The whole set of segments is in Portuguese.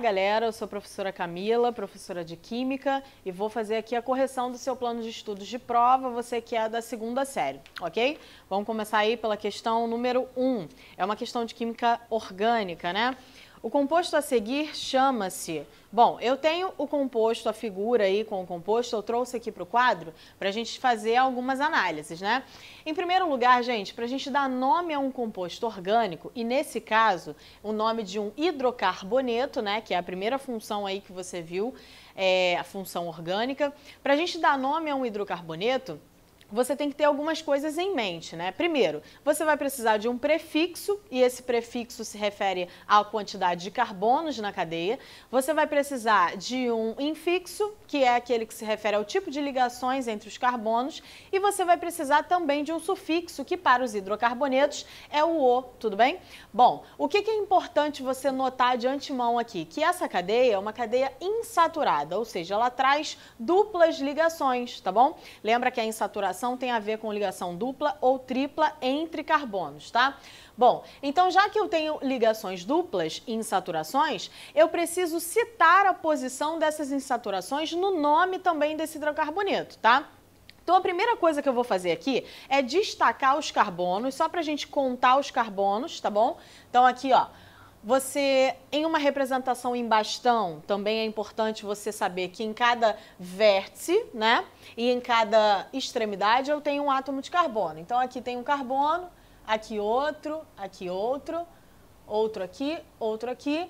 Olá, galera. Eu sou a professora Camila, professora de Química, e vou fazer aqui a correção do seu plano de estudos de prova, você que é da segunda série, ok? Vamos começar aí pela questão número 1. Um. É uma questão de química orgânica, né? O composto a seguir chama-se. Bom, eu tenho o composto, a figura aí com o composto, eu trouxe aqui para o quadro para a gente fazer algumas análises, né? Em primeiro lugar, gente, para a gente dar nome a um composto orgânico, e nesse caso, o nome de um hidrocarboneto, né, que é a primeira função aí que você viu, é a função orgânica, para a gente dar nome a um hidrocarboneto, você tem que ter algumas coisas em mente, né? Primeiro, você vai precisar de um prefixo, e esse prefixo se refere à quantidade de carbonos na cadeia. Você vai precisar de um infixo, que é aquele que se refere ao tipo de ligações entre os carbonos, e você vai precisar também de um sufixo, que para os hidrocarbonetos é o O, tudo bem? Bom, o que é importante você notar de antemão aqui? Que essa cadeia é uma cadeia insaturada, ou seja, ela traz duplas ligações, tá bom? Lembra que a insaturação ligação tem a ver com ligação dupla ou tripla entre carbonos, tá? Bom, então já que eu tenho ligações duplas e insaturações, eu preciso citar a posição dessas insaturações no nome também desse hidrocarboneto, tá? Então a primeira coisa que eu vou fazer aqui é destacar os carbonos, só para a gente contar os carbonos, tá bom? Então aqui, ó, você, em uma representação em bastão, também é importante você saber que em cada vértice, né, e em cada extremidade eu tenho um átomo de carbono. Então aqui tem um carbono, aqui outro, aqui outro, outro aqui, outro aqui,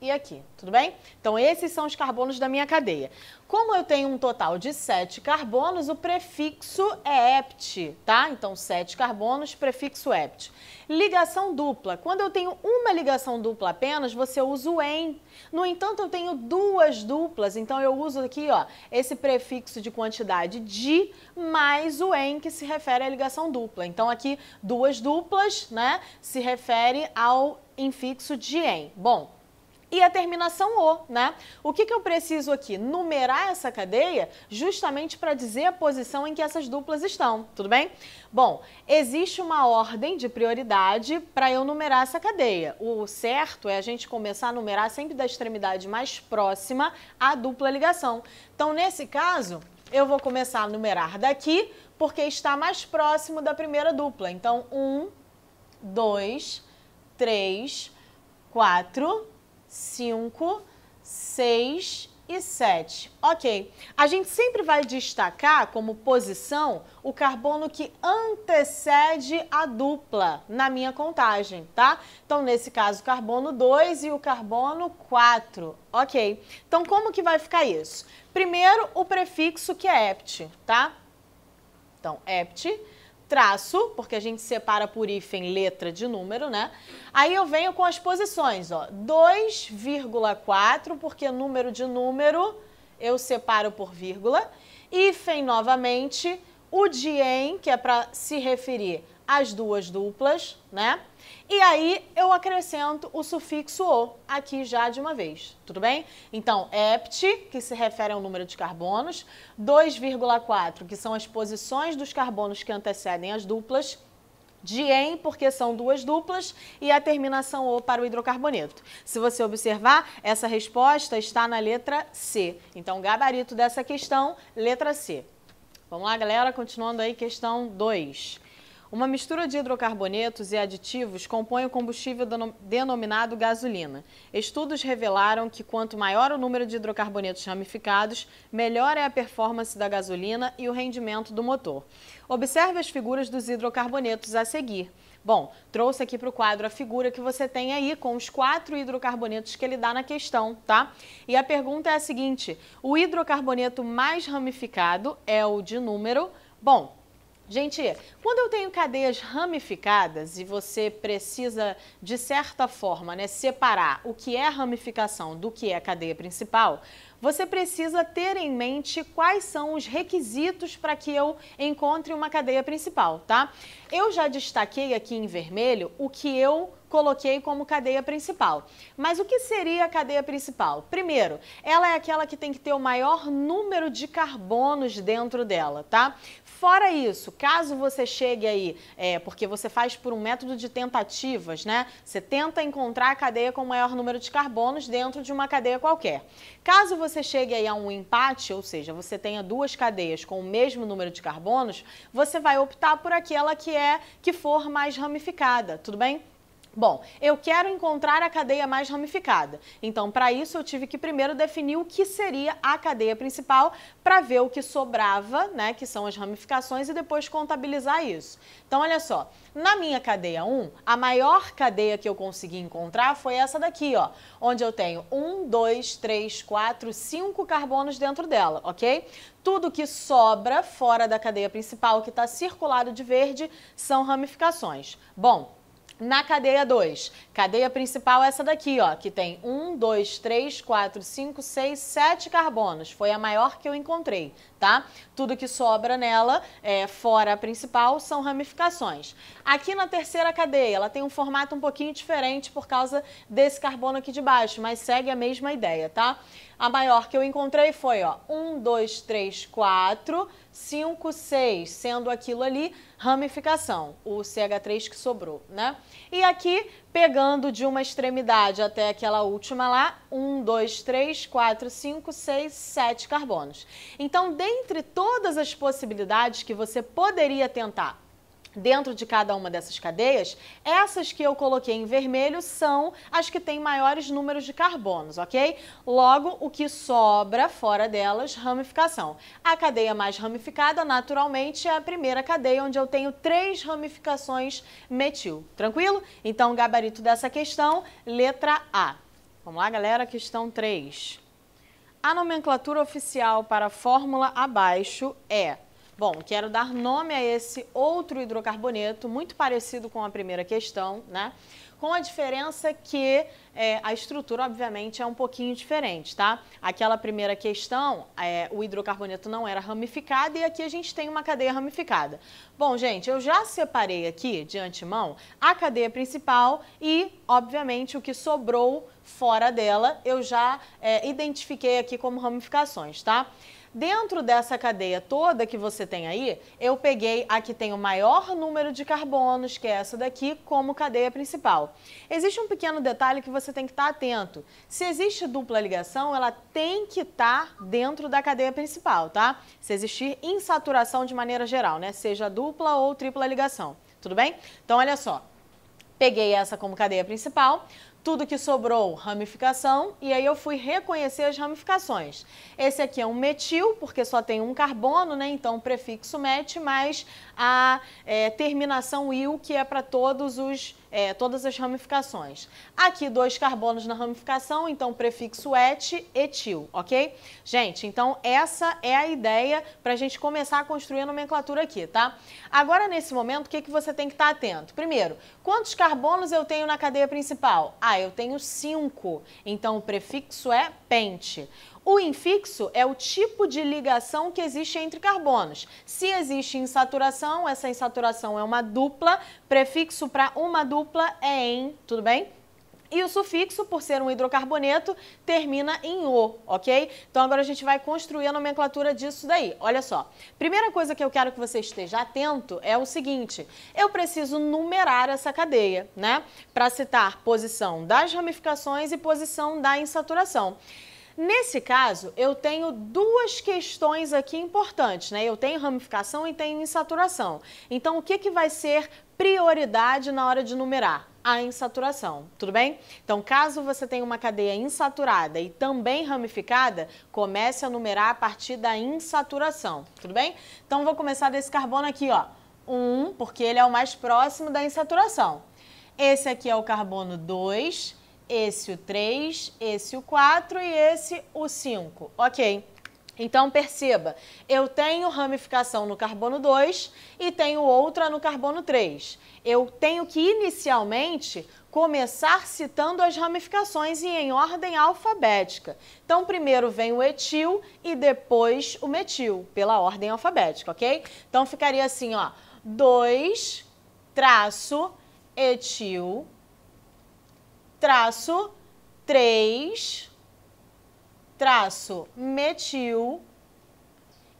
e aqui, tudo bem? Então, esses são os carbonos da minha cadeia. Como eu tenho um total de 7 carbonos, o prefixo é hept, tá? Então, 7 carbonos, prefixo hept. Ligação dupla. Quando eu tenho uma ligação dupla apenas, você usa o en. No entanto, eu tenho duas duplas, então eu uso aqui, ó, esse prefixo de quantidade de mais o en que se refere à ligação dupla. Então, aqui, duas duplas, né, se refere ao infixo de EN. Bom, e a terminação O, né? O que, que eu preciso aqui? Numerar essa cadeia justamente para dizer a posição em que essas duplas estão, tudo bem? Bom, existe uma ordem de prioridade para eu numerar essa cadeia. O certo é a gente começar a numerar sempre da extremidade mais próxima à dupla ligação. Então, nesse caso, eu vou começar a numerar daqui, porque está mais próximo da primeira dupla. Então, um, dois, três, quatro, 5, 6 e 7. Ok. A gente sempre vai destacar como posição o carbono que antecede a dupla na minha contagem, tá? Então, nesse caso, carbono 2 e o carbono 4. Ok. Então, como que vai ficar isso? Primeiro, o prefixo que é ept, tá? Então, ept traço, porque a gente separa por hífen letra de número, né? Aí eu venho com as posições, ó. 2,4, porque número de número eu separo por vírgula. Hífen novamente, o de em, que é para se referir às duas duplas, né? E aí eu acrescento o sufixo o aqui já de uma vez, tudo bem? Então, hept, que se refere ao número de carbonos, 2,4, que são as posições dos carbonos que antecedem as duplas, dien, porque são duas duplas, e a terminação O para o hidrocarboneto. Se você observar, essa resposta está na letra C. Então, gabarito dessa questão, letra C. Vamos lá, galera, continuando aí, questão 2. Uma mistura de hidrocarbonetos e aditivos compõe o combustível denominado gasolina. Estudos revelaram que quanto maior o número de hidrocarbonetos ramificados, melhor é a performance da gasolina e o rendimento do motor. Observe as figuras dos hidrocarbonetos a seguir. Bom, trouxe aqui para o quadro a figura que você tem aí com os quatro hidrocarbonetos que ele dá na questão, tá? E a pergunta é a seguinte: o hidrocarboneto mais ramificado é o de número. Bom, Gente, quando eu tenho cadeias ramificadas e você precisa, de certa forma, né, separar o que é ramificação do que é cadeia principal, você precisa ter em mente quais são os requisitos para que eu encontre uma cadeia principal, tá? Eu já destaquei aqui em vermelho o que eu coloquei como cadeia principal. Mas o que seria a cadeia principal? Primeiro, ela é aquela que tem que ter o maior número de carbonos dentro dela, tá? Fora isso, caso você chegue aí, é, porque você faz por um método de tentativas, né? Você tenta encontrar a cadeia com o maior número de carbonos dentro de uma cadeia qualquer. Caso você chegue aí a um empate, ou seja, você tenha duas cadeias com o mesmo número de carbonos, você vai optar por aquela que é que for mais ramificada, tudo bem? Bom, eu quero encontrar a cadeia mais ramificada. Então, para isso, eu tive que primeiro definir o que seria a cadeia principal para ver o que sobrava, né, que são as ramificações, e depois contabilizar isso. Então, olha só, na minha cadeia 1, a maior cadeia que eu consegui encontrar foi essa daqui, ó, onde eu tenho 1, 2, 3, 4, 5 carbonos dentro dela, ok? Tudo que sobra fora da cadeia principal, que está circulado de verde, são ramificações. Bom, na cadeia 2, cadeia principal é essa daqui, ó, que tem 1, 2, 3, 4, 5, 6, 7 carbonos. Foi a maior que eu encontrei, tá? Tudo que sobra nela, é, fora a principal, são ramificações. Aqui na terceira cadeia, ela tem um formato um pouquinho diferente por causa desse carbono aqui de baixo, mas segue a mesma ideia, tá? A maior que eu encontrei foi, ó, 1, 2, 3, 4, 5, 6, sendo aquilo ali ramificação, o CH3 que sobrou, né? E aqui pegando de uma extremidade até aquela última lá, um, dois, três, quatro, cinco, seis, sete carbonos. Então, dentre todas as possibilidades que você poderia tentar dentro de cada uma dessas cadeias, essas que eu coloquei em vermelho são as que têm maiores números de carbonos, ok? Logo, o que sobra fora delas, ramificação. A cadeia mais ramificada, naturalmente, é a primeira cadeia onde eu tenho três ramificações metil. Tranquilo? Então, o gabarito dessa questão, letra A. Vamos lá, galera, questão 3. A nomenclatura oficial para a fórmula abaixo é Bom, quero dar nome a esse outro hidrocarboneto, muito parecido com a primeira questão, né? Com a diferença que é, a estrutura, obviamente, é um pouquinho diferente, tá? Aquela primeira questão, é, o hidrocarboneto não era ramificado e aqui a gente tem uma cadeia ramificada. Bom, gente, eu já separei aqui, de antemão, a cadeia principal e, obviamente, o que sobrou fora dela, eu já é, identifiquei aqui como ramificações, tá? Tá? Dentro dessa cadeia toda que você tem aí, eu peguei a que tem o maior número de carbonos, que é essa daqui, como cadeia principal. Existe um pequeno detalhe que você tem que estar tá atento. Se existe dupla ligação, ela tem que estar tá dentro da cadeia principal, tá? Se existir insaturação de maneira geral, né? Seja dupla ou tripla ligação, tudo bem? Então, olha só. Peguei essa como cadeia principal, tudo que sobrou, ramificação, e aí eu fui reconhecer as ramificações. Esse aqui é um metil, porque só tem um carbono, né? Então, o prefixo met, mais a é, terminação il, que é para todos os é, todas as ramificações. Aqui, dois carbonos na ramificação, então prefixo et, etil, ok? Gente, então essa é a ideia para a gente começar a construir a nomenclatura aqui, tá? Agora, nesse momento, o que, que você tem que estar tá atento? Primeiro, quantos carbonos eu tenho na cadeia principal? Ah, eu tenho cinco, então o prefixo é pente. O infixo é o tipo de ligação que existe entre carbonos. Se existe insaturação, essa insaturação é uma dupla, prefixo para uma dupla é em, tudo bem? E o sufixo, por ser um hidrocarboneto, termina em O, ok? Então agora a gente vai construir a nomenclatura disso daí. Olha só, primeira coisa que eu quero que você esteja atento é o seguinte, eu preciso numerar essa cadeia, né? Para citar posição das ramificações e posição da insaturação. Nesse caso, eu tenho duas questões aqui importantes, né? Eu tenho ramificação e tenho insaturação. Então, o que, que vai ser prioridade na hora de numerar? a insaturação, tudo bem? Então, caso você tenha uma cadeia insaturada e também ramificada, comece a numerar a partir da insaturação, tudo bem? Então, vou começar desse carbono aqui, ó, 1, um, porque ele é o mais próximo da insaturação. Esse aqui é o carbono 2, esse o 3, esse o 4 e esse o 5. Ok. Então, perceba, eu tenho ramificação no carbono 2 e tenho outra no carbono 3. Eu tenho que inicialmente começar citando as ramificações e em ordem alfabética. Então, primeiro vem o etil e depois o metil, pela ordem alfabética, ok? Então, ficaria assim, ó, 2 traço etil traço 3, traço metil.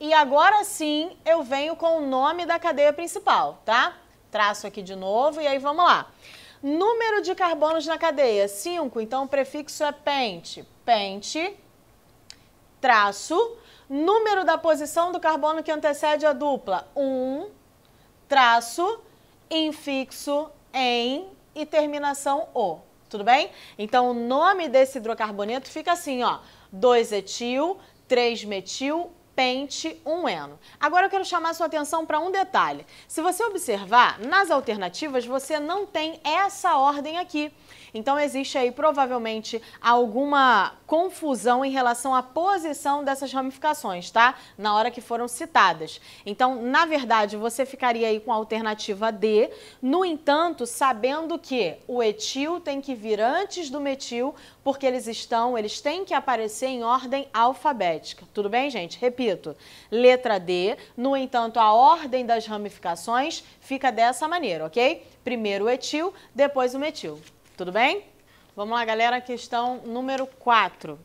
E agora sim eu venho com o nome da cadeia principal, tá? Traço aqui de novo e aí vamos lá. Número de carbonos na cadeia, 5, então o prefixo é pente. Pente, traço, número da posição do carbono que antecede a dupla, 1, um, traço, infixo em e terminação O tudo bem? Então, o nome desse hidrocarboneto fica assim, ó, 2-etil, 3-metil, pente, 1 eno. Agora eu quero chamar sua atenção para um detalhe. Se você observar, nas alternativas você não tem essa ordem aqui. Então existe aí provavelmente alguma confusão em relação à posição dessas ramificações, tá? Na hora que foram citadas. Então, na verdade, você ficaria aí com a alternativa D. No entanto, sabendo que o etil tem que vir antes do metil, porque eles estão, eles têm que aparecer em ordem alfabética. Tudo bem, gente? Repito. Letra D. No entanto, a ordem das ramificações fica dessa maneira, ok? Primeiro o etil, depois o metil. Tudo bem? Vamos lá, galera, questão número 4.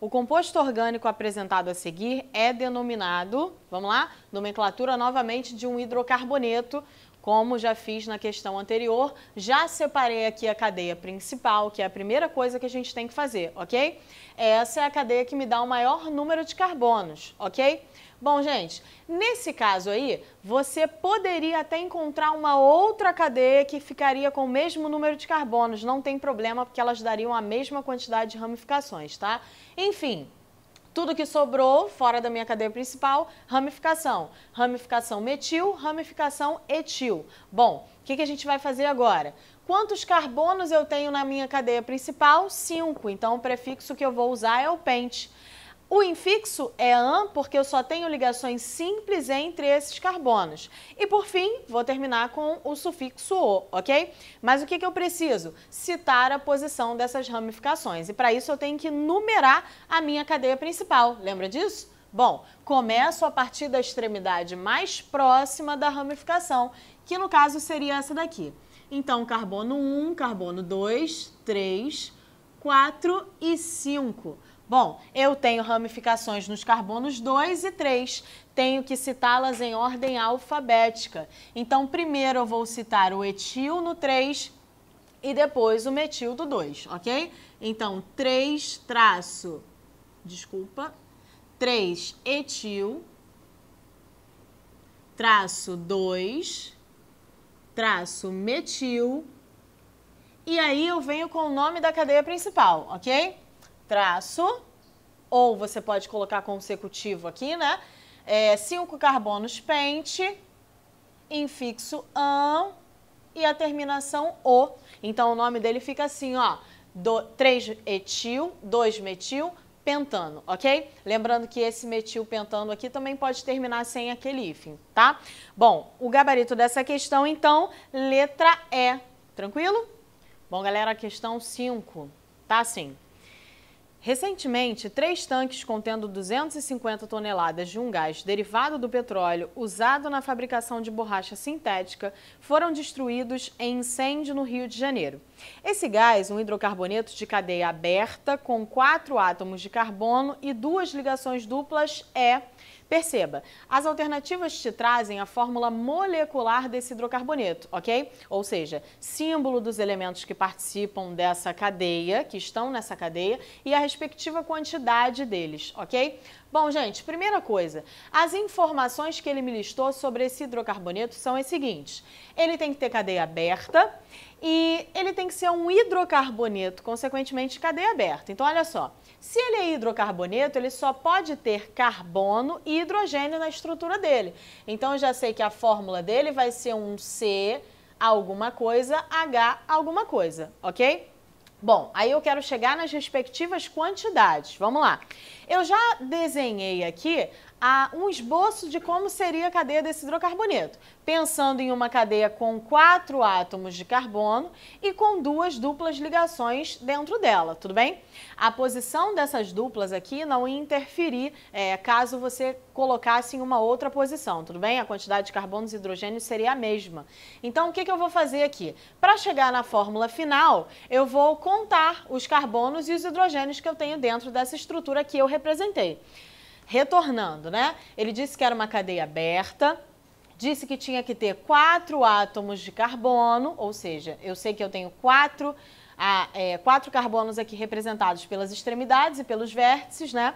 O composto orgânico apresentado a seguir é denominado, vamos lá, nomenclatura novamente de um hidrocarboneto, como já fiz na questão anterior, já separei aqui a cadeia principal, que é a primeira coisa que a gente tem que fazer, ok? Essa é a cadeia que me dá o maior número de carbonos, ok? Bom, gente, nesse caso aí, você poderia até encontrar uma outra cadeia que ficaria com o mesmo número de carbonos, não tem problema, porque elas dariam a mesma quantidade de ramificações, tá? Enfim, tudo que sobrou fora da minha cadeia principal, ramificação. Ramificação metil, ramificação etil. Bom, o que, que, a gente vai fazer agora? Quantos carbonos eu tenho na minha cadeia principal? Cinco. Então, o prefixo que eu vou usar é o pente. O infixo é AN porque eu só tenho ligações simples entre esses carbonos. E por fim, vou terminar com o sufixo O, ok? Mas o que, que eu preciso? Citar a posição dessas ramificações. E para isso eu tenho que numerar a minha cadeia principal. Lembra disso? Bom, começo a partir da extremidade mais próxima da ramificação, que no caso seria essa daqui. Então, carbono 1, carbono 2, 3, 4 e 5. Bom, eu tenho ramificações nos carbonos 2 e 3. Tenho que citá-las em ordem alfabética. Então, primeiro eu vou citar o etil no 3 e depois o metil do 2, ok? Então, 3 traço, desculpa, 3 etil, traço 2, traço metil, e aí eu venho com o nome da cadeia principal, ok? traço, ou você pode colocar consecutivo aqui, né? É, cinco carbonos pente, infixo an e a terminação o. Então o nome dele fica assim, ó, 3-etil, 2-metil, pentano, ok? Lembrando que esse metil pentano aqui também pode terminar sem aquele hífen, tá? Bom, o gabarito dessa questão, então, letra E, tranquilo? Bom, galera, questão 5, tá assim. Recentemente, três tanques contendo 250 toneladas de um gás derivado do petróleo usado na fabricação de borracha sintética foram destruídos em incêndio no Rio de Janeiro. Esse gás, um hidrocarboneto de cadeia aberta com quatro átomos de carbono e duas ligações duplas, é Perceba, as alternativas te trazem a fórmula molecular desse hidrocarboneto, ok? Ou seja, símbolo dos elementos que participam dessa cadeia, que estão nessa cadeia, e a respectiva quantidade deles, ok? Bom, gente, primeira coisa, as informações que ele me listou sobre esse hidrocarboneto são as seguintes. Ele tem que ter cadeia aberta e ele tem que ser um hidrocarboneto, consequentemente cadeia aberta. Então, olha só, se ele é hidrocarboneto, ele só pode ter carbono e hidrogênio na estrutura dele. Então, eu já sei que a fórmula dele vai ser um C alguma coisa, H alguma coisa, ok? Bom, aí eu quero chegar nas respectivas quantidades. Vamos lá. Eu já desenhei aqui a um esboço de como seria a cadeia desse hidrocarboneto, pensando em uma cadeia com quatro átomos de carbono e com duas duplas ligações dentro dela, tudo bem? A posição dessas duplas aqui não ia interferir é, caso você colocasse em uma outra posição, tudo bem? A quantidade de carbonos e hidrogênio seria a mesma. Então, o que, que eu vou fazer aqui? Para chegar na fórmula final, eu vou contar os carbonos e os hidrogênios que eu tenho dentro dessa estrutura que eu representei retornando, né? Ele disse que era uma cadeia aberta, disse que tinha que ter quatro átomos de carbono, ou seja, eu sei que eu tenho quatro, é, quatro carbonos aqui representados pelas extremidades e pelos vértices, né?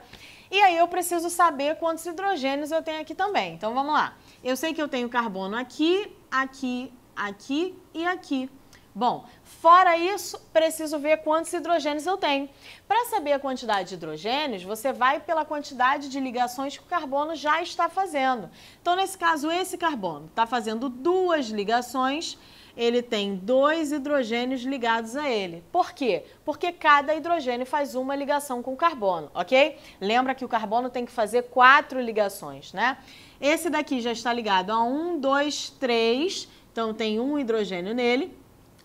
E aí eu preciso saber quantos hidrogênios eu tenho aqui também. Então vamos lá. Eu sei que eu tenho carbono aqui, aqui, aqui e aqui. Bom, fora isso, preciso ver quantos hidrogênios eu tenho. Para saber a quantidade de hidrogênios, você vai pela quantidade de ligações que o carbono já está fazendo. Então, nesse caso, esse carbono está fazendo duas ligações, ele tem dois hidrogênios ligados a ele. Por quê? Porque cada hidrogênio faz uma ligação com o carbono, ok? Lembra que o carbono tem que fazer quatro ligações, né? Esse daqui já está ligado a um, dois, três, então tem um hidrogênio nele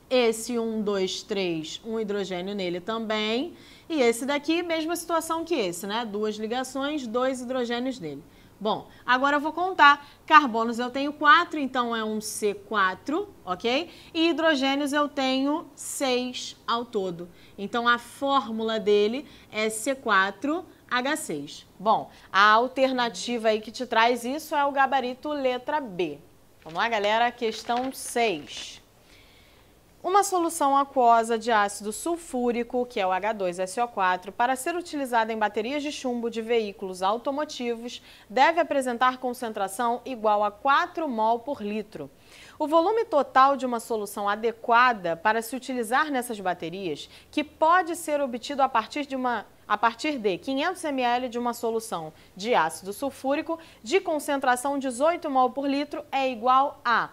esse 1, 2, 3, um hidrogênio nele também. E esse daqui, mesma situação que esse, né? Duas ligações, dois hidrogênios nele. Bom, agora eu vou contar. Carbonos eu tenho 4, então é um C4, ok? E hidrogênios eu tenho 6 ao todo. Então a fórmula dele é C4H6. Bom, a alternativa aí que te traz isso é o gabarito letra B. Vamos lá, galera? Questão 6 uma solução aquosa de ácido sulfúrico, que é o H2SO4, para ser utilizada em baterias de chumbo de veículos automotivos, deve apresentar concentração igual a 4 mol por litro. O volume total de uma solução adequada para se utilizar nessas baterias, que pode ser obtido a partir de uma a partir de 500 ml de uma solução de ácido sulfúrico de concentração 18 mol por litro é igual a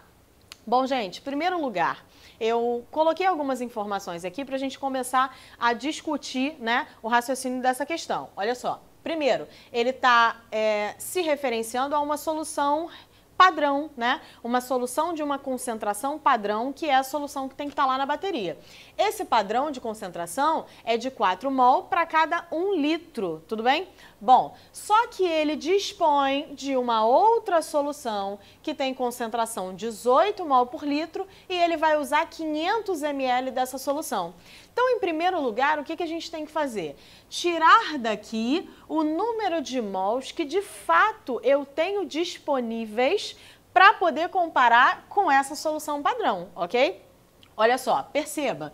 Bom, gente, primeiro lugar, eu coloquei algumas informações aqui para a gente começar a discutir né, o raciocínio dessa questão. Olha só. Primeiro, ele está é, se referenciando a uma solução padrão, né? Uma solução de uma concentração padrão, que é a solução que tem que estar tá lá na bateria. Esse padrão de concentração é de 4 mol para cada 1 litro, tudo bem? Bom, só que ele dispõe de uma outra solução que tem concentração 18 mol por litro e ele vai usar 500 ml dessa solução. Então, em primeiro lugar, o que, que a gente tem que fazer? Tirar daqui o número de mols que de fato eu tenho disponíveis para poder comparar com essa solução padrão, ok? Olha só, perceba.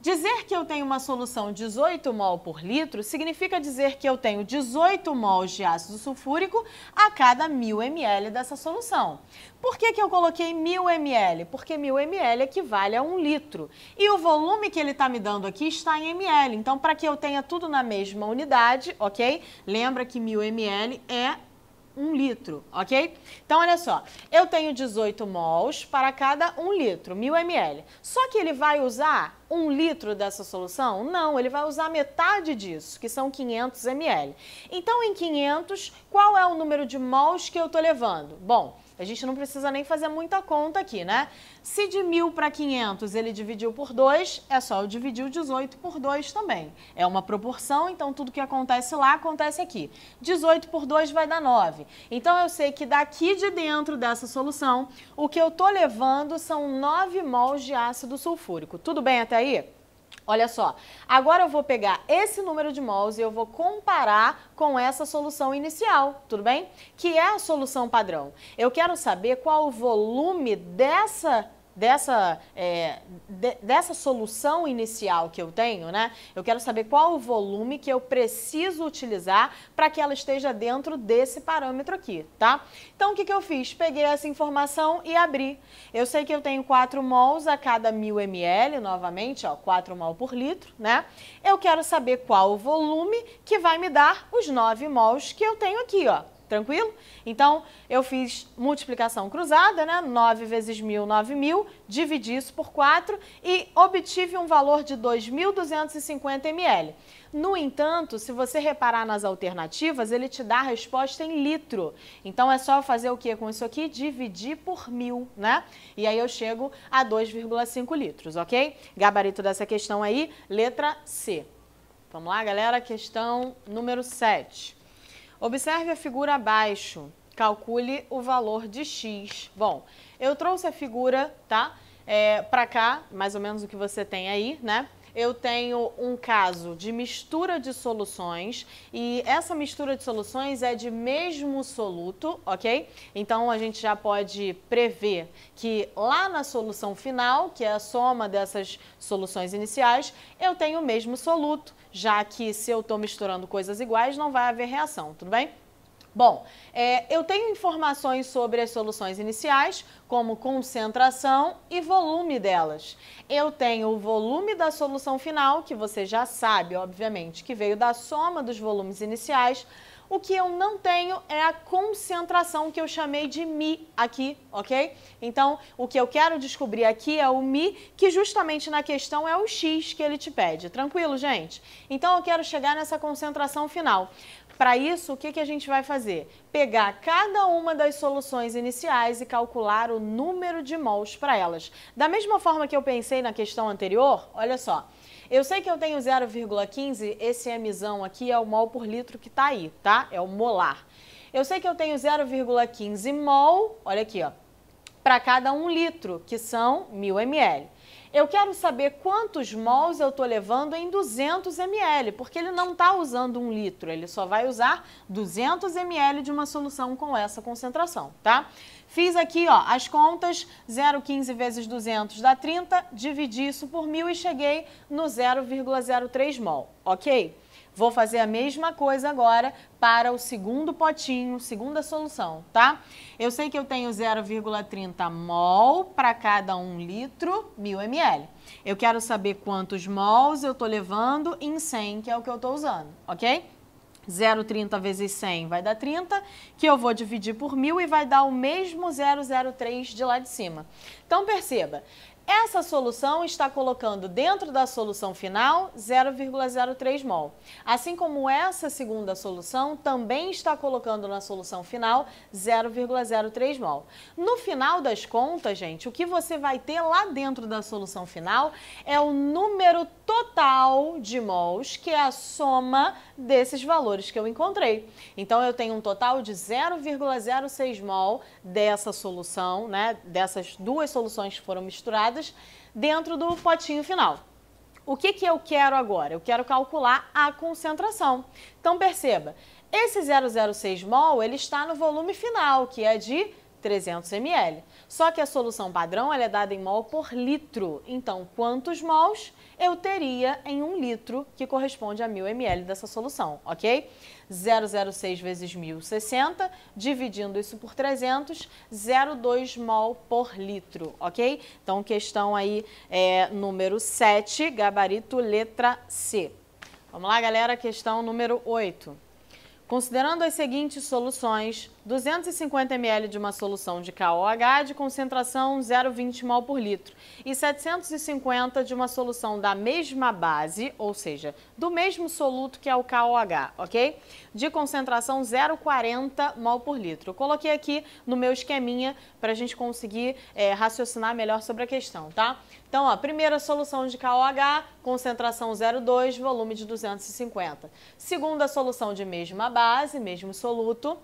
Dizer que eu tenho uma solução 18 mol por litro significa dizer que eu tenho 18 mols de ácido sulfúrico a cada 1.000 ml dessa solução. Por que, que eu coloquei 1.000 ml? Porque 1.000 ml equivale a 1 litro. E o volume que ele está me dando aqui está em ml. Então, para que eu tenha tudo na mesma unidade, ok? Lembra que 1.000 ml é um litro, ok? Então, olha só, eu tenho 18 mols para cada 1 litro, 1000 ml. Só que ele vai usar 1 litro dessa solução? Não, ele vai usar metade disso, que são 500 ml. Então, em 500, qual é o número de mols que eu estou levando? Bom, a gente não precisa nem fazer muita conta aqui, né? Se de 1.000 para 500 ele dividiu por 2, é só eu dividir o 18 por 2 também. É uma proporção, então tudo que acontece lá acontece aqui. 18 por 2 vai dar 9. Então eu sei que daqui de dentro dessa solução, o que eu estou levando são 9 mols de ácido sulfúrico. Tudo bem até aí? Olha só, agora eu vou pegar esse número de mols e eu vou comparar com essa solução inicial, tudo bem? Que é a solução padrão. Eu quero saber qual o volume dessa dessa, é, de, dessa solução inicial que eu tenho, né? Eu quero saber qual o volume que eu preciso utilizar para que ela esteja dentro desse parâmetro aqui, tá? Então, o que, que eu fiz? Peguei essa informação e abri. Eu sei que eu tenho 4 mols a cada 1.000 ml, novamente, ó, 4 mol por litro, né? Eu quero saber qual o volume que vai me dar os 9 mols que eu tenho aqui, ó. Tranquilo? Então, eu fiz multiplicação cruzada, né? 9 vezes 1.000, 9.000, dividi isso por 4 e obtive um valor de 2.250 ml. No entanto, se você reparar nas alternativas, ele te dá a resposta em litro. Então, é só fazer o que com isso aqui? Dividir por 1.000, né? E aí eu chego a 2,5 litros, ok? Gabarito dessa questão aí, letra C. Vamos lá, galera? Questão número 7. Observe a figura abaixo. Calcule o valor de x. Bom, eu trouxe a figura, tá? É, para cá, mais ou menos o que você tem aí, né? eu tenho um caso de mistura de soluções e essa mistura de soluções é de mesmo soluto, ok? Então a gente já pode prever que lá na solução final, que é a soma dessas soluções iniciais, eu tenho o mesmo soluto já que se eu estou misturando coisas iguais, não vai haver reação, tudo bem? Bom, é, eu tenho informações sobre as soluções iniciais, como concentração e volume delas. Eu tenho o volume da solução final, que você já sabe, obviamente, que veio da soma dos volumes iniciais o que eu não tenho é a concentração que eu chamei de Mi aqui, ok? Então, o que eu quero descobrir aqui é o Mi, que justamente na questão é o X que ele te pede. Tranquilo, gente? Então, eu quero chegar nessa concentração final. Para isso, o que, que a gente vai fazer? Pegar cada uma das soluções iniciais e calcular o número de mols para elas. Da mesma forma que eu pensei na questão anterior, olha só, eu sei que eu tenho 0,15, esse mzão aqui é o mol por litro que está aí, tá? É o molar. Eu sei que eu tenho 0,15 mol, olha aqui, ó, para cada 1 litro, que são 1.000 ml. Eu quero saber quantos mols eu estou levando em 200 ml, porque ele não está usando 1 litro, ele só vai usar 200 ml de uma solução com essa concentração, tá? Tá? Fiz aqui ó, as contas, 0,15 vezes 200 dá 30, dividi isso por 1.000 e cheguei no 0,03 mol, ok? Vou fazer a mesma coisa agora para o segundo potinho, segunda solução, tá? Eu sei que eu tenho 0,30 mol para cada 1 litro, 1000 ml. Eu quero saber quantos mols eu estou levando em 100, que é o que eu estou usando, ok? 0,30 vezes 100 vai dar 30, que eu vou dividir por 1.000 e vai dar o mesmo 003 de lá de cima. Então, perceba, essa solução está colocando dentro da solução final 0,03 mol. Assim como essa segunda solução também está colocando na solução final 0,03 mol. No final das contas, gente, o que você vai ter lá dentro da solução final é o número total de mols, que é a soma desses valores que eu encontrei. Então eu tenho um total de 0,06 mol dessa solução, né? Dessas duas soluções que foram misturadas dentro do potinho final. O que, que eu quero agora? Eu quero calcular a concentração. Então perceba, esse 006 mol ele está no volume final, que é de 300 ml. Só que a solução padrão ela é dada em mol por litro. Então, quantos mols eu teria em um litro, que corresponde a 1.000 ml dessa solução, ok? 0,06 vezes 1.060, dividindo isso por 300, 0,2 mol por litro, ok? Então, questão aí é, número 7, gabarito letra C. Vamos lá, galera, questão número 8. Considerando as seguintes soluções, 250 ml de uma solução de KOH de concentração 0,20 mol por litro e 750 de uma solução da mesma base, ou seja, do mesmo soluto que é o KOH, ok? De concentração 0,40 mol por litro. Eu coloquei aqui no meu esqueminha para a gente conseguir é, raciocinar melhor sobre a questão, tá? Então, ó, primeira solução de KOH, concentração 0,2, volume de 250. Segunda solução de mesma base, mesmo soluto,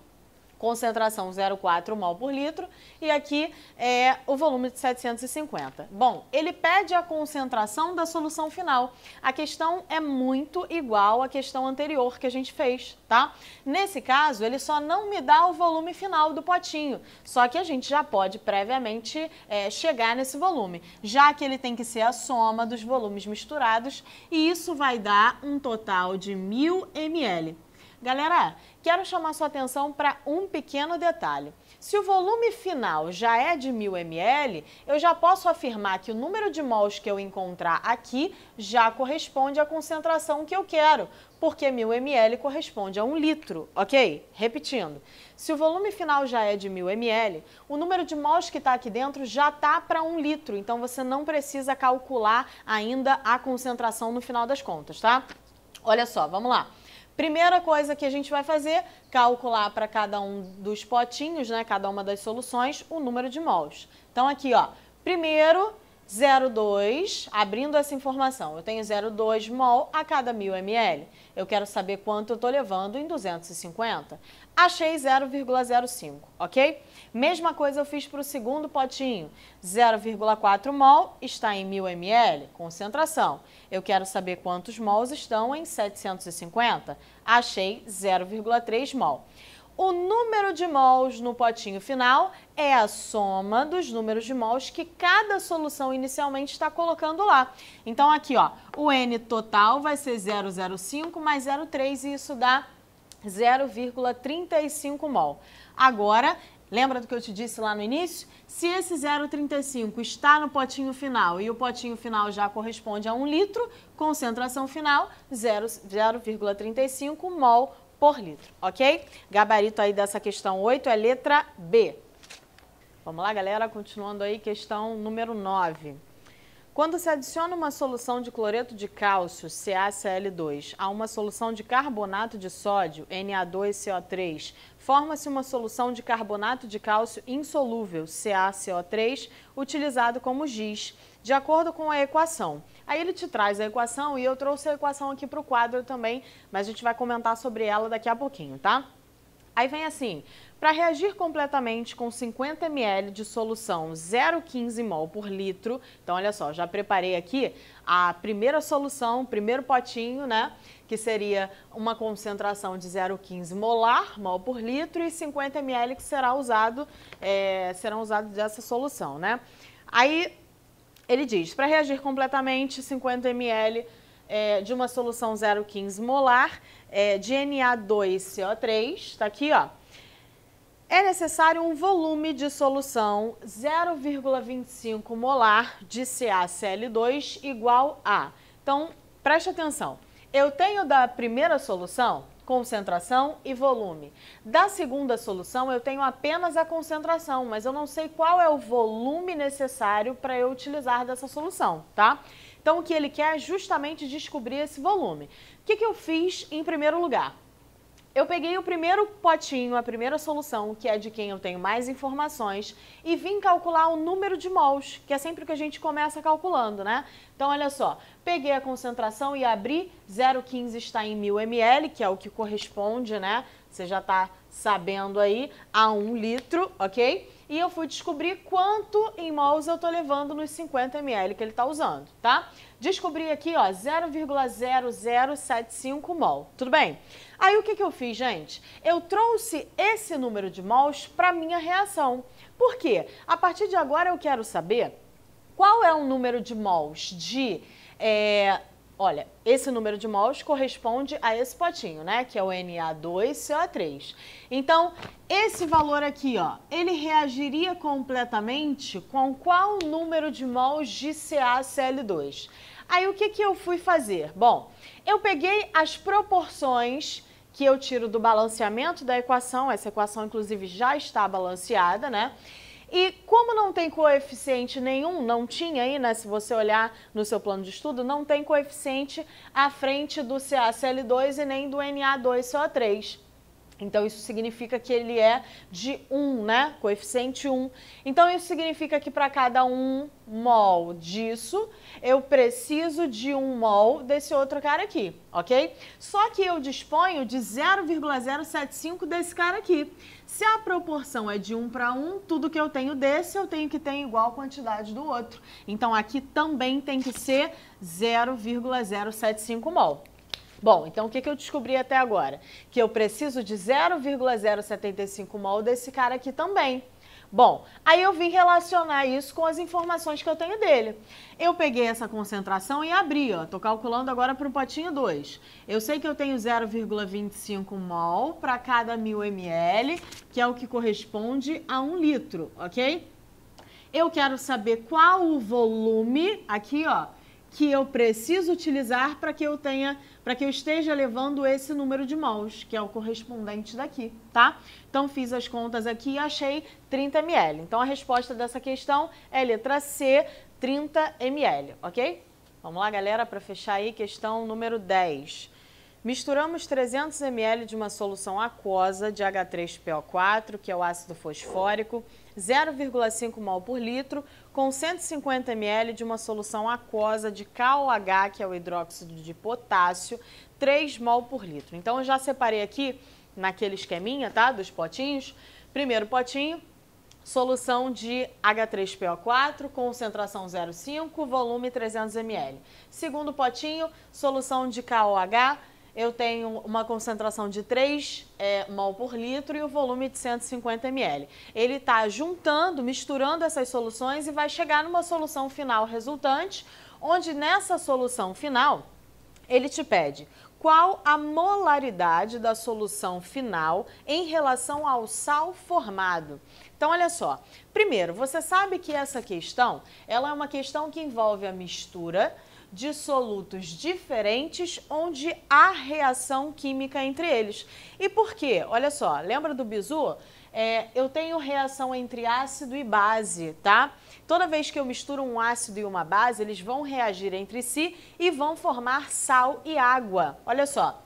concentração 0,4 mol por litro, e aqui é o volume de 750. Bom, ele pede a concentração da solução final. A questão é muito igual à questão anterior que a gente fez, tá? Nesse caso, ele só não me dá o volume final do potinho, só que a gente já pode previamente é, chegar nesse volume, já que ele tem que ser a soma dos volumes misturados, e isso vai dar um total de 1.000 ml. Galera, quero chamar sua atenção para um pequeno detalhe. Se o volume final já é de 1.000 ml, eu já posso afirmar que o número de mols que eu encontrar aqui já corresponde à concentração que eu quero, porque 1.000 ml corresponde a 1 litro, ok? Repetindo, se o volume final já é de 1.000 ml, o número de mols que está aqui dentro já está para 1 litro, então você não precisa calcular ainda a concentração no final das contas, tá? Olha só, vamos lá. Primeira coisa que a gente vai fazer, calcular para cada um dos potinhos, né, cada uma das soluções, o número de mols. Então aqui, ó, primeiro 0,2, abrindo essa informação, eu tenho 0,2 mol a cada 1.000 ml eu quero saber quanto eu estou levando em 250. Achei 0,05, ok? Mesma coisa eu fiz para o segundo potinho. 0,4 mol está em 1.000 ml, concentração. Eu quero saber quantos mols estão em 750. Achei 0,3 mol. O número de mols no potinho final é a soma dos números de mols que cada solução inicialmente está colocando lá. Então aqui, ó, o N total vai ser 0,05 mais 0,3 e isso dá 0,35 mol. Agora, lembra do que eu te disse lá no início? Se esse 0,35 está no potinho final e o potinho final já corresponde a 1 litro, concentração final 0,35 mol por litro, ok? Gabarito aí dessa questão 8 é letra B. Vamos lá, galera, continuando aí, questão número 9. Quando se adiciona uma solução de cloreto de cálcio, CaCl2, a uma solução de carbonato de sódio, Na2CO3, forma-se uma solução de carbonato de cálcio insolúvel, CaCO3, utilizado como giz de acordo com a equação. Aí ele te traz a equação e eu trouxe a equação aqui para o quadro também, mas a gente vai comentar sobre ela daqui a pouquinho, tá? Aí vem assim, para reagir completamente com 50 ml de solução 0,15 mol por litro, então olha só, já preparei aqui a primeira solução, o primeiro potinho, né, que seria uma concentração de 0,15 molar, mol por litro, e 50 ml que será usado, é, serão usados dessa solução, né. Aí ele diz: para reagir completamente, 50 ml é, de uma solução 0,15 molar é, de Na2CO3, está aqui, ó. É necessário um volume de solução 0,25 molar de CaCl2 igual a. Então, preste atenção. Eu tenho da primeira solução concentração e volume. Da segunda solução, eu tenho apenas a concentração, mas eu não sei qual é o volume necessário para eu utilizar dessa solução, tá? Então, o que ele quer é justamente descobrir esse volume. O que, que eu fiz em primeiro lugar? eu peguei o primeiro potinho, a primeira solução, que é de quem eu tenho mais informações, e vim calcular o número de mols, que é sempre o que a gente começa calculando, né? Então, olha só, peguei a concentração e abri, 0,15 está em 1.000 ml, que é o que corresponde, né, você já está sabendo aí, a um litro, ok? E eu fui descobrir quanto em mols eu estou levando nos 50 ml que ele está usando, tá? Descobri aqui, ó, 0,0075 mol, tudo bem? Aí o que, que eu fiz, gente? Eu trouxe esse número de mols para minha reação. Por quê? A partir de agora eu quero saber qual é o número de mols de... É, Olha, esse número de mols corresponde a esse potinho, né? Que é o Na2CO3. Então, esse valor aqui, ó, ele reagiria completamente com qual número de mols de CaCl2? Aí, o que, que eu fui fazer? Bom, eu peguei as proporções que eu tiro do balanceamento da equação, essa equação, inclusive, já está balanceada, né? E como não tem coeficiente nenhum, não tinha aí, né? Se você olhar no seu plano de estudo, não tem coeficiente à frente do CaCl2 e nem do Na2CO3. Então, isso significa que ele é de 1, né? Coeficiente 1. Então, isso significa que para cada 1 mol disso, eu preciso de 1 mol desse outro cara aqui, ok? Só que eu disponho de 0,075 desse cara aqui. Se a proporção é de um para um, tudo que eu tenho desse, eu tenho que ter igual quantidade do outro. Então, aqui também tem que ser 0,075 mol. Bom, então o que, que eu descobri até agora? Que eu preciso de 0,075 mol desse cara aqui também. Bom, aí eu vim relacionar isso com as informações que eu tenho dele. Eu peguei essa concentração e abri, ó. Tô calculando agora para o potinho 2. Eu sei que eu tenho 0,25 mol para cada mil ml, que é o que corresponde a um litro, ok? Eu quero saber qual o volume, aqui ó, que eu preciso utilizar para que eu tenha, para que eu esteja levando esse número de mols, que é o correspondente daqui, tá? Então fiz as contas aqui e achei 30 ml. Então a resposta dessa questão é letra C, 30 ml, OK? Vamos lá, galera, para fechar aí questão número 10. Misturamos 300 ml de uma solução aquosa de H3PO4, que é o ácido fosfórico, 0,5 mol por litro, com 150 ml de uma solução aquosa de KOH, que é o hidróxido de potássio, 3 mol por litro. Então, eu já separei aqui naquele esqueminha, tá? Dos potinhos. Primeiro potinho, solução de H3PO4, concentração 0,5, volume 300 ml. Segundo potinho, solução de KOH, eu tenho uma concentração de 3 é, mol por litro e o volume de 150 ml. Ele está juntando, misturando essas soluções e vai chegar numa solução final resultante, onde nessa solução final ele te pede qual a molaridade da solução final em relação ao sal formado. Então, olha só. Primeiro, você sabe que essa questão, ela é uma questão que envolve a mistura de solutos diferentes onde há reação química entre eles. E por quê? Olha só, lembra do bizu? É, eu tenho reação entre ácido e base, tá? Toda vez que eu misturo um ácido e uma base, eles vão reagir entre si e vão formar sal e água. Olha só,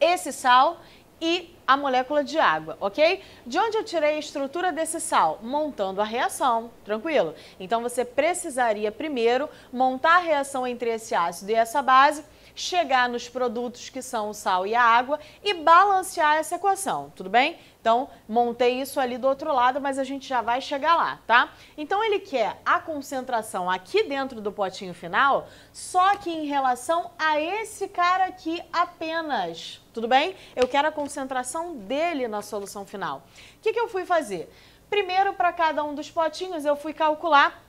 esse sal e a molécula de água, ok? De onde eu tirei a estrutura desse sal? Montando a reação, tranquilo? Então você precisaria primeiro montar a reação entre esse ácido e essa base chegar nos produtos que são o sal e a água e balancear essa equação, tudo bem? Então, montei isso ali do outro lado, mas a gente já vai chegar lá, tá? Então, ele quer a concentração aqui dentro do potinho final, só que em relação a esse cara aqui apenas, tudo bem? Eu quero a concentração dele na solução final. O que, que eu fui fazer? Primeiro, para cada um dos potinhos, eu fui calcular.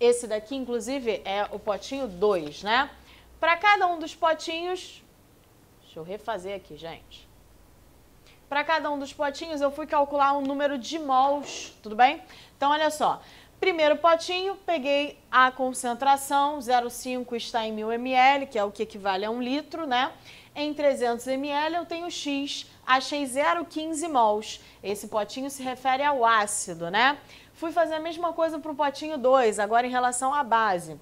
Esse daqui, inclusive, é o potinho 2, né? Para cada um dos potinhos, deixa eu refazer aqui, gente. Para cada um dos potinhos, eu fui calcular um número de mols, tudo bem? Então, olha só. Primeiro potinho, peguei a concentração, 0,5 está em 1.000 ml, que é o que equivale a um litro, né? Em 300 ml eu tenho X, achei 0,15 mols. Esse potinho se refere ao ácido, né? Fui fazer a mesma coisa para o potinho 2, agora em relação à base.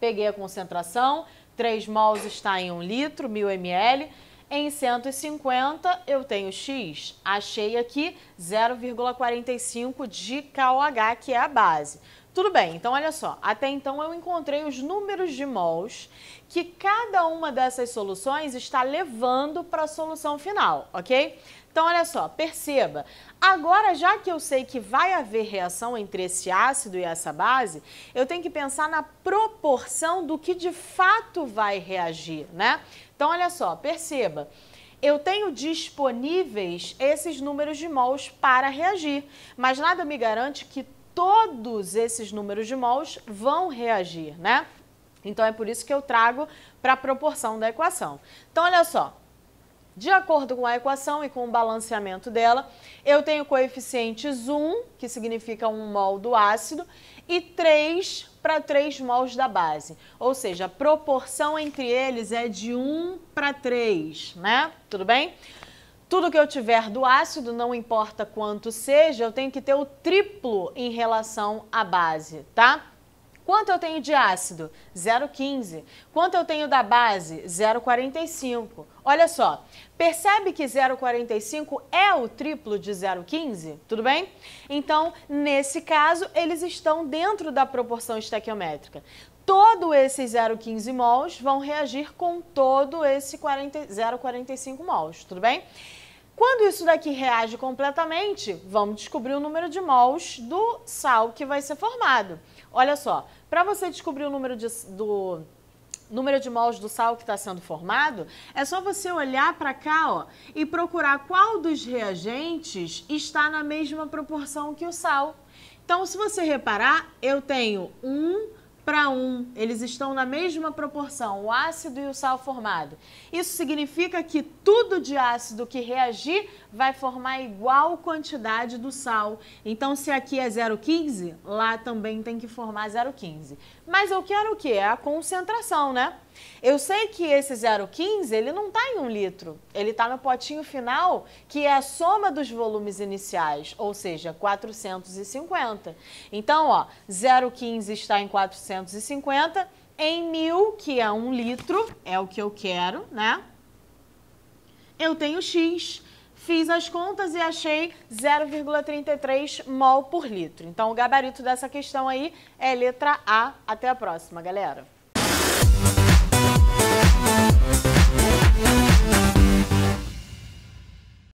Peguei a concentração, 3 mols está em 1 litro, 1000 ml. Em 150 eu tenho X. Achei aqui 0,45 de KOH, que é a base. Tudo bem, então olha só, até então eu encontrei os números de mols que cada uma dessas soluções está levando para a solução final, ok? Então olha só, perceba, Agora, já que eu sei que vai haver reação entre esse ácido e essa base, eu tenho que pensar na proporção do que de fato vai reagir, né? Então, olha só, perceba eu tenho disponíveis esses números de mols para reagir, mas nada me garante que todos esses números de mols vão reagir, né? Então é por isso que eu trago para a proporção da equação. Então olha só, de acordo com a equação e com o balanceamento dela, eu tenho coeficientes 1, que significa 1 mol do ácido, e 3 para 3 mols da base. Ou seja, a proporção entre eles é de 1 para 3, né? Tudo bem? Tudo que eu tiver do ácido, não importa quanto seja, eu tenho que ter o triplo em relação à base, tá? Quanto eu tenho de ácido? 0,15. Quanto eu tenho da base? 0,45. Olha só, Percebe que 0,45 é o triplo de 0,15? Tudo bem? Então, nesse caso, eles estão dentro da proporção estequiométrica. Todo esse 0,15 mols vão reagir com todo esse 0,45 mols, tudo bem? Quando isso daqui reage completamente, vamos descobrir o número de mols do sal que vai ser formado. Olha só, para você descobrir o número de, do número de mols do sal que está sendo formado, é só você olhar para cá ó, e procurar qual dos reagentes está na mesma proporção que o sal. Então, se você reparar, eu tenho 1 um para 1, um. eles estão na mesma proporção, o ácido e o sal formado. Isso significa que tudo de ácido que reagir vai formar igual quantidade do sal. Então, se aqui é 0,15, lá também tem que formar 0,15. Mas eu quero o quê? É a concentração, né? Eu sei que esse 0,15 ele não está em um litro, ele está no potinho final, que é a soma dos volumes iniciais, ou seja, 450. Então, ó, 0,15 está em 450, em mil, que é um litro, é o que eu quero, né? Eu tenho X. Fiz as contas e achei 0,33 mol por litro. Então, o gabarito dessa questão aí é letra A. Até a próxima, galera.